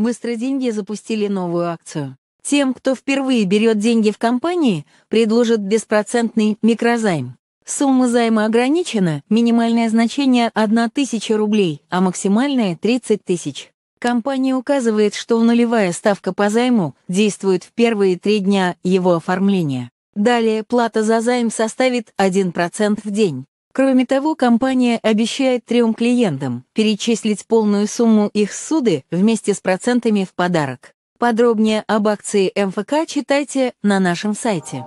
Быстро деньги запустили новую акцию. Тем, кто впервые берет деньги в компании, предложат беспроцентный микрозайм. Сумма займа ограничена, минимальное значение 1000 рублей, а максимальное 30 тысяч. Компания указывает, что нулевая ставка по займу действует в первые три дня его оформления. Далее плата за займ составит 1% в день. Кроме того, компания обещает трем клиентам перечислить полную сумму их суды вместе с процентами в подарок. Подробнее об акции МФК читайте на нашем сайте.